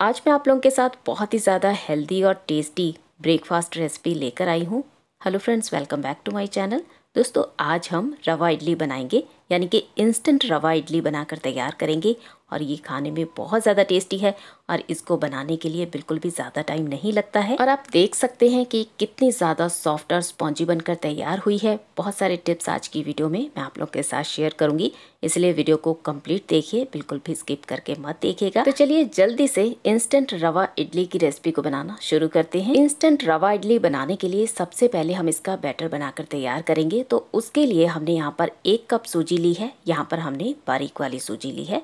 आज मैं आप लोगों के साथ बहुत ही ज़्यादा हेल्दी और टेस्टी ब्रेकफास्ट रेसिपी लेकर आई हूँ hello friends welcome back to my channel दोस्तों आज हम रवा इडली बनाएंगे यानी कि इंस्टेंट रवा इडली बनाकर तैयार करेंगे और ये खाने में बहुत ज़्यादा टेस्टी है और इसको बनाने के लिए बिल्कुल भी ज़्यादा टाइम नहीं लगता है और आप देख सकते हैं कि कितनी ज़्यादा सॉफ्ट और स्पॉन्जी बनकर तैयार हुई है बहुत सारे टिप्स आज की वीडियो में मैं आप लोग के साथ शेयर करूंगी इसलिए वीडियो को कम्प्लीट देखिए बिल्कुल भी स्किप करके मत देखिएगा तो चलिए जल्दी से इंस्टेंट रवा इडली की रेसिपी को बनाना शुरू करते हैं इंस्टेंट रवा इडली बनाने के लिए सबसे पहले हम इसका बैटर बनाकर तैयार करेंगे तो उसके लिए हमने यहाँ पर एक कप सूजी ली है यहाँ पर हमने बारीक वाली सूजी ली है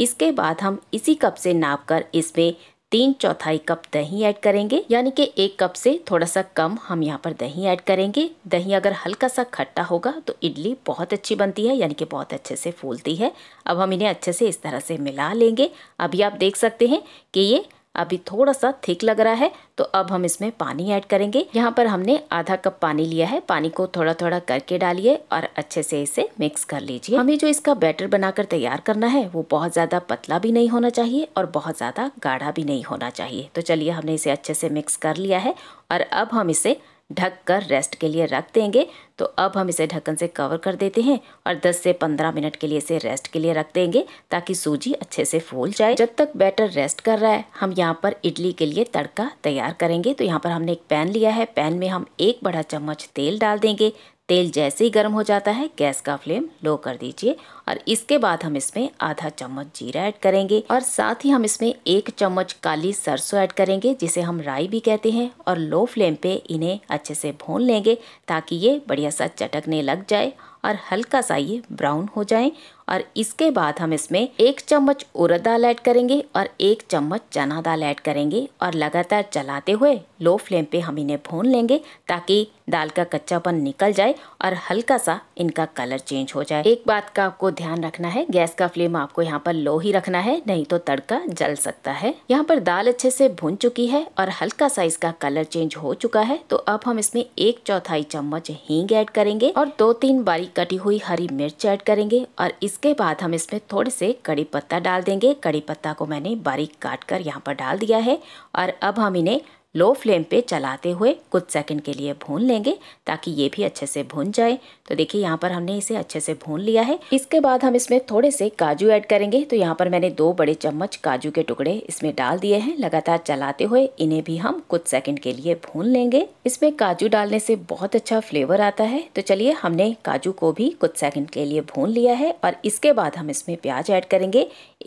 इसके बाद हम इसी कप से नाप कर इसमें तीन चौथाई कप दही ऐड करेंगे यानी कि एक कप से थोड़ा सा कम हम यहाँ पर दही ऐड करेंगे दही अगर हल्का सा खट्टा होगा तो इडली बहुत अच्छी बनती है यानी कि बहुत अच्छे से फूलती है अब हम इन्हें अच्छे से इस तरह से मिला लेंगे अभी आप देख सकते हैं कि ये अभी थोड़ा सा थिक लग रहा है तो अब हम इसमें पानी ऐड करेंगे यहाँ पर हमने आधा कप पानी लिया है पानी को थोड़ा थोड़ा करके डालिए और अच्छे से इसे मिक्स कर लीजिए हमें जो इसका बैटर बनाकर तैयार करना है वो बहुत ज़्यादा पतला भी नहीं होना चाहिए और बहुत ज़्यादा गाढ़ा भी नहीं होना चाहिए तो चलिए हमने इसे अच्छे से मिक्स कर लिया है और अब हम इसे ढक कर रेस्ट के लिए रख देंगे तो अब हम इसे ढक्कन से कवर कर देते हैं और 10 से 15 मिनट के लिए इसे रेस्ट के लिए रख देंगे ताकि सूजी अच्छे से फूल जाए जब तक बैटर रेस्ट कर रहा है हम यहाँ पर इडली के लिए तड़का तैयार करेंगे तो यहाँ पर हमने एक पैन लिया है पैन में हम एक बड़ा चम्मच तेल डाल देंगे तेल जैसे ही गर्म हो जाता है गैस का फ्लेम लो कर दीजिए और इसके बाद हम इसमें आधा चम्मच जीरा ऐड करेंगे और साथ ही हम इसमें एक चम्मच काली सरसों ऐड करेंगे जिसे हम राई भी कहते हैं और लो फ्लेम पे इन्हें अच्छे से भून लेंगे ताकि ये बढ़िया सा चटकने लग जाए और हल्का सा ये ब्राउन हो जाए और इसके बाद हम इसमें एक चम्मच उड़द दाल ऐड करेंगे और एक चम्मच चना दाल ऐड करेंगे और लगातार चलाते हुए लो फ्लेम पे हम इन्हें भून लेंगे ताकि दाल का कच्चापन निकल जाए और हल्का सा इनका कलर चेंज हो जाए एक बात का आपको ध्यान रखना है गैस का फ्लेम आपको यहाँ पर लो ही रखना है नहीं तो तड़का जल सकता है यहाँ पर दाल अच्छे से भून चुकी है और हल्का सा इसका कलर चेंज हो चुका है तो अब हम इसमें एक चौथाई चम्मच हींग ऐड करेंगे और दो तीन बारीक कटी हुई हरी मिर्च ऐड करेंगे और इसके बाद हम इसमें थोड़े से कड़ी पत्ता डाल देंगे कड़ी पत्ता को मैंने बारीक काट कर यहाँ पर डाल दिया है और अब हम इन्हें लो फ्लेम पे चलाते हुए कुछ सेकंड के लिए भून लेंगे ताकि ये भी अच्छे से भून जाए तो देखिए यहाँ पर हमने इसे अच्छे से भून लिया है इसके बाद हम इसमें थोड़े से काजू ऐड करेंगे तो यहाँ पर मैंने दो बड़े चम्मच काजू के टुकड़े इसमें डाल दिए हैं लगातार चलाते हुए इन्हें भी हम कुछ सेकंड के लिए भून लेंगे इसमें काजू डालने से बहुत अच्छा फ्लेवर आता है तो चलिए हमने काजू को भी कुछ सेकंड के लिए भून लिया है और इसके बाद हम इसमें प्याज ऐड करेंगे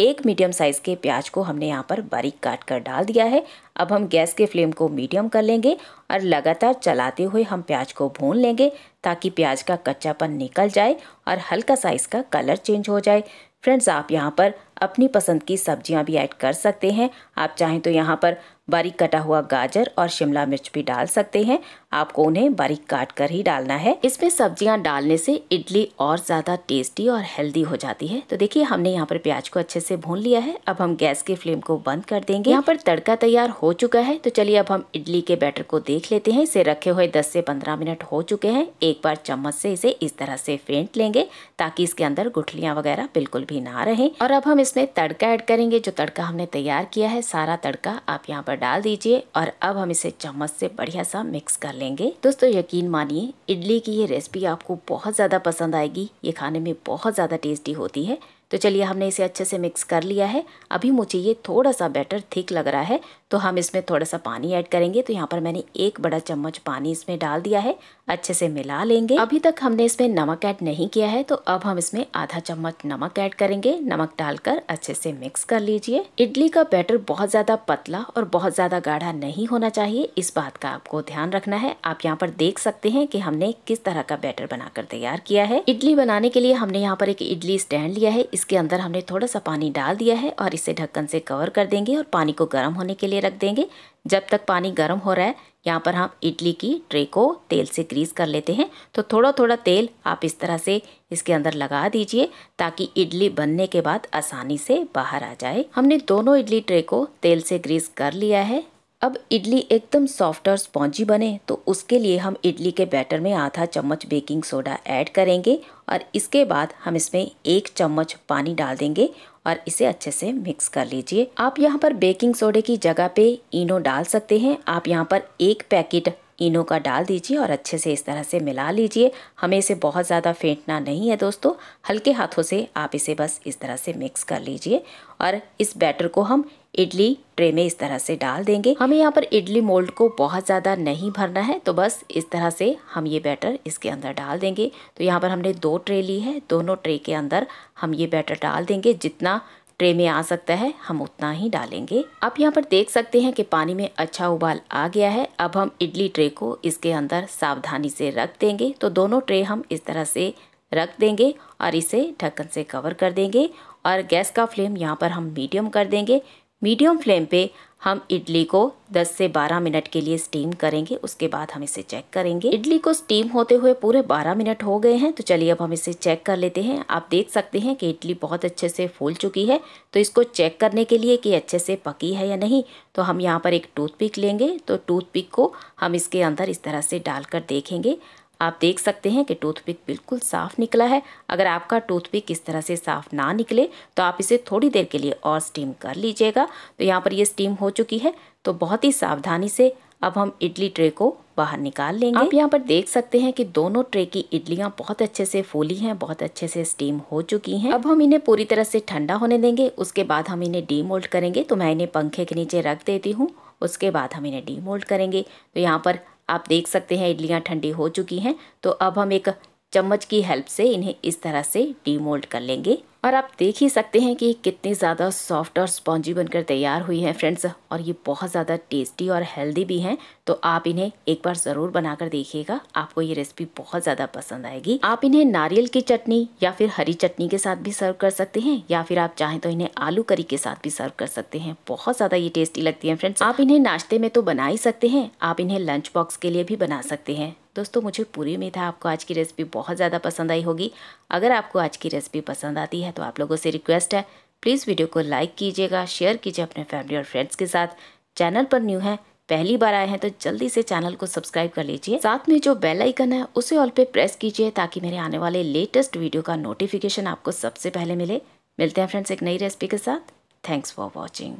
एक मीडियम साइज़ के प्याज को हमने यहाँ पर बारीक काट कर डाल दिया है अब हम गैस के फ्लेम को मीडियम कर लेंगे और लगातार चलाते हुए हम प्याज को भून लेंगे ताकि प्याज का कच्चापन निकल जाए और हल्का सा इसका कलर चेंज हो जाए फ्रेंड्स आप यहाँ पर अपनी पसंद की सब्जियाँ भी ऐड कर सकते हैं आप चाहें तो यहाँ पर बारीक कटा हुआ गाजर और शिमला मिर्च भी डाल सकते हैं आपको उन्हें बारीक काट कर ही डालना है इसमें सब्जियां डालने से इडली और ज़्यादा टेस्टी और हेल्दी हो जाती है तो देखिए हमने यहाँ पर प्याज को अच्छे से भून लिया है अब हम गैस की फ्लेम को बंद कर देंगे यहाँ पर तड़का तैयार हो चुका है तो चलिए अब हम इडली के बैटर को देख लेते हैं इसे रखे हुए दस से पंद्रह मिनट हो चुके हैं एक बार चम्मच से इसे इस तरह से फेंट लेंगे ताकि इसके अंदर गुठलियाँ वगैरह बिल्कुल भी ना रहे और अब हम इसमें तड़का ऐड करेंगे जो तड़का हमने तैयार किया है सारा तड़का आप यहाँ पर डाल दीजिए और अब हम इसे चम्मच से बढ़िया सा मिक्स कर लें लेंगे दोस्तों यकीन मानिए इडली की ये रेसिपी आपको बहुत ज़्यादा पसंद आएगी ये खाने में बहुत ज़्यादा टेस्टी होती है तो चलिए हमने इसे अच्छे से मिक्स कर लिया है अभी मुझे ये थोड़ा सा बैटर थिक लग रहा है तो हम इसमें थोड़ा सा पानी ऐड करेंगे तो यहाँ पर मैंने एक बड़ा चम्मच पानी इसमें डाल दिया है अच्छे से मिला लेंगे अभी तक हमने इसमें नमक ऐड नहीं किया है तो अब हम इसमें आधा चम्मच नमक ऐड करेंगे नमक डालकर अच्छे से मिक्स कर लीजिए इडली का बैटर बहुत ज़्यादा पतला और बहुत ज़्यादा गाढ़ा नहीं होना चाहिए इस बात का आपको ध्यान रखना है आप यहाँ पर देख सकते हैं कि हमने किस तरह का बैटर बनाकर तैयार किया है इडली बनाने के लिए हमने यहाँ पर एक इडली स्टैंड लिया है इस इसके अंदर हमने थोड़ा सा पानी डाल दिया है और इसे ढक्कन से कवर कर देंगे और पानी को गर्म होने के लिए रख देंगे जब तक पानी गर्म हो रहा है यहाँ पर हम इडली की ट्रे को तेल से ग्रीस कर लेते हैं तो थोड़ा थोड़ा तेल आप इस तरह से इसके अंदर लगा दीजिए ताकि इडली बनने के बाद आसानी से बाहर आ जाए हमने दोनों इडली ट्रे को तेल से ग्रीस कर लिया है अब इडली एकदम सॉफ्ट और स्पॉन्जी बने तो उसके लिए हम इडली के बैटर में आधा चम्मच बेकिंग सोडा ऐड करेंगे और इसके बाद हम इसमें एक चम्मच पानी डाल देंगे और इसे अच्छे से मिक्स कर लीजिए आप यहाँ पर बेकिंग सोडे की जगह पे इनो डाल सकते हैं आप यहाँ पर एक पैकेट इनो का डाल दीजिए और अच्छे से इस तरह से मिला लीजिए हमें इसे बहुत ज़्यादा फेंटना नहीं है दोस्तों हल्के हाथों से आप इसे बस इस तरह से मिक्स कर लीजिए और इस बैटर को हम इडली ट्रे में इस तरह से डाल देंगे हमें यहाँ पर इडली मोल्ड को बहुत ज़्यादा नहीं भरना है तो बस इस तरह से हम ये बैटर इसके अंदर डाल देंगे तो यहाँ पर हमने दो ट्रे ली है दोनों ट्रे के अंदर हम ये बैटर डाल देंगे जितना ट्रे में आ सकता है हम उतना ही डालेंगे आप यहाँ पर देख सकते हैं कि पानी में अच्छा उबाल आ गया है अब हम इडली ट्रे को इसके अंदर सावधानी से रख देंगे तो दोनों ट्रे हम इस तरह से रख देंगे और इसे ढक्कन से कवर कर देंगे और गैस का फ्लेम यहाँ पर हम मीडियम कर देंगे मीडियम फ्लेम पे हम इडली को 10 से 12 मिनट के लिए स्टीम करेंगे उसके बाद हम इसे चेक करेंगे इडली को स्टीम होते हुए पूरे 12 मिनट हो गए हैं तो चलिए अब हम इसे चेक कर लेते हैं आप देख सकते हैं कि इडली बहुत अच्छे से फूल चुकी है तो इसको चेक करने के लिए कि अच्छे से पकी है या नहीं तो हम यहाँ पर एक टूथपिक लेंगे तो टूथपिक को हम इसके अंदर इस तरह से डालकर देखेंगे आप देख सकते हैं कि टूथपिक बिल्कुल साफ़ निकला है अगर आपका टूथपिक इस तरह से साफ़ ना निकले तो आप इसे थोड़ी देर के लिए और स्टीम कर लीजिएगा तो यहाँ पर ये स्टीम हो चुकी है तो बहुत ही सावधानी से अब हम इडली ट्रे को बाहर निकाल लेंगे आप यहाँ पर देख सकते हैं कि दोनों ट्रे की इडलियाँ बहुत अच्छे से फूली हैं बहुत अच्छे से स्टीम हो चुकी हैं अब हम इन्हें पूरी तरह से ठंडा होने देंगे उसके बाद हम इन्हें डीमोल्ड करेंगे तो मैं इन्हें पंखे के नीचे रख देती हूँ उसके बाद हम इन्हें डीमोल्ड करेंगे तो यहाँ पर आप देख सकते हैं इडलियाँ ठंडी हो चुकी हैं तो अब हम एक चम्मच की हेल्प से इन्हें इस तरह से डीमोल्ड कर लेंगे और आप देख ही सकते हैं कि कितनी ज़्यादा सॉफ्ट और स्पॉन्जी बनकर तैयार हुई है फ्रेंड्स और ये बहुत ज़्यादा टेस्टी और हेल्दी भी हैं तो आप इन्हें एक बार ज़रूर बनाकर देखिएगा आपको ये रेसिपी बहुत ज़्यादा पसंद आएगी आप इन्हें नारियल की चटनी या फिर हरी चटनी के साथ भी सर्व कर सकते हैं या फिर आप चाहें तो इन्हें आलू करी के साथ भी सर्व कर सकते हैं बहुत ज़्यादा ये टेस्टी लगती है फ्रेंड्स आप इन्हें नाश्ते में तो बना ही सकते हैं आप इन्हें लंच बॉक्स के लिए भी बना सकते हैं दोस्तों मुझे पूरी उम्मीद है आपको आज की रेसिपी बहुत ज़्यादा पसंद आई होगी अगर आपको आज की रेसिपी पसंद आती है तो आप लोगों से रिक्वेस्ट है प्लीज़ वीडियो को लाइक कीजिएगा शेयर कीजिए अपने फैमिली और फ्रेंड्स के साथ चैनल पर न्यू है पहली बार आए हैं तो जल्दी से चैनल को सब्सक्राइब कर लीजिए साथ में जो बेल आइकन है उसे ऑल पे प्रेस कीजिए ताकि मेरे आने वाले लेटेस्ट वीडियो का नोटिफिकेशन आपको सबसे पहले मिले मिलते हैं फ्रेंड्स एक नई रेसिपी के साथ थैंक्स फॉर वॉचिंग